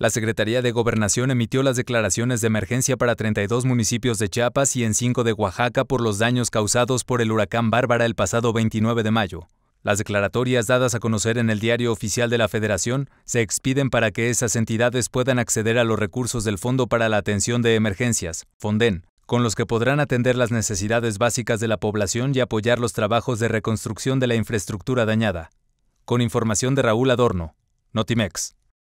La Secretaría de Gobernación emitió las declaraciones de emergencia para 32 municipios de Chiapas y en 5 de Oaxaca por los daños causados por el huracán Bárbara el pasado 29 de mayo. Las declaratorias dadas a conocer en el Diario Oficial de la Federación se expiden para que esas entidades puedan acceder a los recursos del Fondo para la Atención de Emergencias, FONDEN, con los que podrán atender las necesidades básicas de la población y apoyar los trabajos de reconstrucción de la infraestructura dañada. Con información de Raúl Adorno, Notimex.